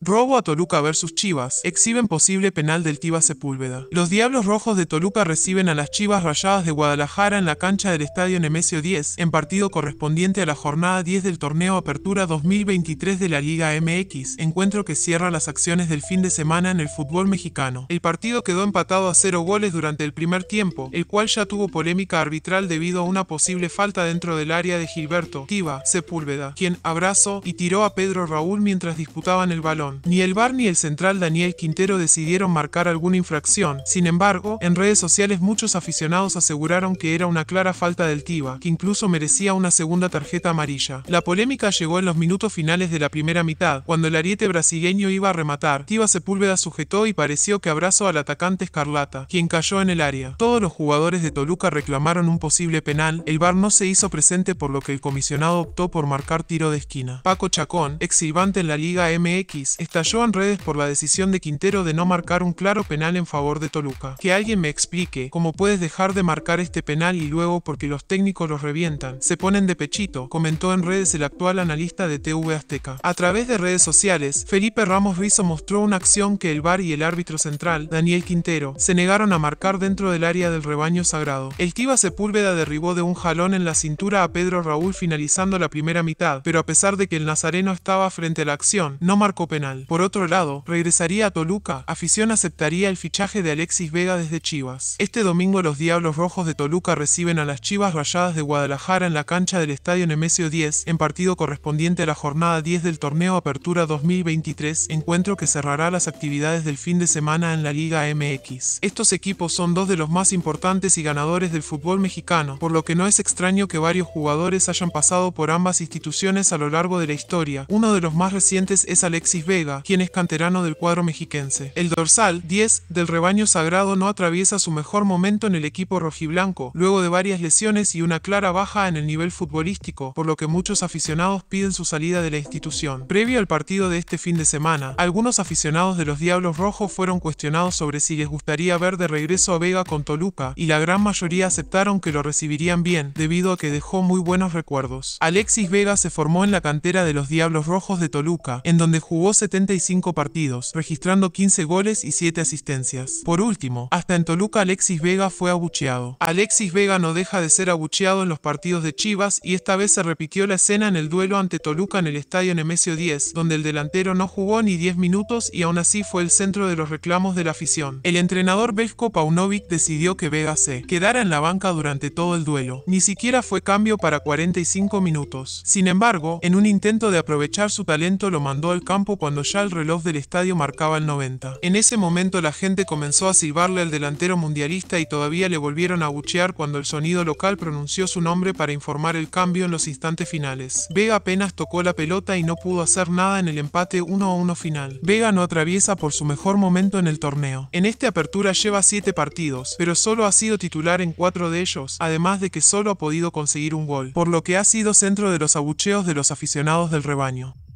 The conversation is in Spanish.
Robo a Toluca versus Chivas. Exhiben posible penal del Tiva Sepúlveda. Los Diablos Rojos de Toluca reciben a las Chivas Rayadas de Guadalajara en la cancha del Estadio Nemesio 10, en partido correspondiente a la jornada 10 del torneo Apertura 2023 de la Liga MX, encuentro que cierra las acciones del fin de semana en el fútbol mexicano. El partido quedó empatado a cero goles durante el primer tiempo, el cual ya tuvo polémica arbitral debido a una posible falta dentro del área de Gilberto Tiva Sepúlveda, quien abrazó y tiró a Pedro Raúl mientras disputaban el balón. Ni el bar ni el central Daniel Quintero decidieron marcar alguna infracción. Sin embargo, en redes sociales muchos aficionados aseguraron que era una clara falta del Tiva, que incluso merecía una segunda tarjeta amarilla. La polémica llegó en los minutos finales de la primera mitad, cuando el ariete brasileño iba a rematar. Tiva Sepúlveda sujetó y pareció que abrazó al atacante Escarlata, quien cayó en el área. Todos los jugadores de Toluca reclamaron un posible penal, el bar no se hizo presente por lo que el comisionado optó por marcar tiro de esquina. Paco Chacón, silbante en la Liga MX, estalló en redes por la decisión de Quintero de no marcar un claro penal en favor de Toluca. Que alguien me explique cómo puedes dejar de marcar este penal y luego porque los técnicos los revientan, se ponen de pechito, comentó en redes el actual analista de TV Azteca. A través de redes sociales, Felipe Ramos Rizo mostró una acción que el VAR y el árbitro central, Daniel Quintero, se negaron a marcar dentro del área del rebaño sagrado. El Kiva Sepúlveda derribó de un jalón en la cintura a Pedro Raúl finalizando la primera mitad, pero a pesar de que el nazareno estaba frente a la acción, no marcó penal. Por otro lado, regresaría a Toluca. Afición aceptaría el fichaje de Alexis Vega desde Chivas. Este domingo los Diablos Rojos de Toluca reciben a las Chivas Rayadas de Guadalajara en la cancha del Estadio Nemesio 10, en partido correspondiente a la jornada 10 del torneo Apertura 2023, encuentro que cerrará las actividades del fin de semana en la Liga MX. Estos equipos son dos de los más importantes y ganadores del fútbol mexicano, por lo que no es extraño que varios jugadores hayan pasado por ambas instituciones a lo largo de la historia. Uno de los más recientes es Alexis Vega, Vega, quien es canterano del cuadro mexiquense. El dorsal 10 del rebaño sagrado no atraviesa su mejor momento en el equipo rojiblanco, luego de varias lesiones y una clara baja en el nivel futbolístico, por lo que muchos aficionados piden su salida de la institución. Previo al partido de este fin de semana, algunos aficionados de los Diablos Rojos fueron cuestionados sobre si les gustaría ver de regreso a Vega con Toluca, y la gran mayoría aceptaron que lo recibirían bien, debido a que dejó muy buenos recuerdos. Alexis Vega se formó en la cantera de los Diablos Rojos de Toluca, en donde jugó 75 partidos, registrando 15 goles y 7 asistencias. Por último, hasta en Toluca Alexis Vega fue abucheado. Alexis Vega no deja de ser abucheado en los partidos de Chivas y esta vez se repitió la escena en el duelo ante Toluca en el estadio Nemesio 10, donde el delantero no jugó ni 10 minutos y aún así fue el centro de los reclamos de la afición. El entrenador Belko Paunovic decidió que Vega se quedara en la banca durante todo el duelo. Ni siquiera fue cambio para 45 minutos. Sin embargo, en un intento de aprovechar su talento lo mandó al campo cuando ya el reloj del estadio marcaba el 90. En ese momento la gente comenzó a silbarle al delantero mundialista y todavía le volvieron a buchear cuando el sonido local pronunció su nombre para informar el cambio en los instantes finales. Vega apenas tocó la pelota y no pudo hacer nada en el empate 1 1 final. Vega no atraviesa por su mejor momento en el torneo. En esta apertura lleva 7 partidos, pero solo ha sido titular en 4 de ellos, además de que solo ha podido conseguir un gol, por lo que ha sido centro de los abucheos de los aficionados del rebaño.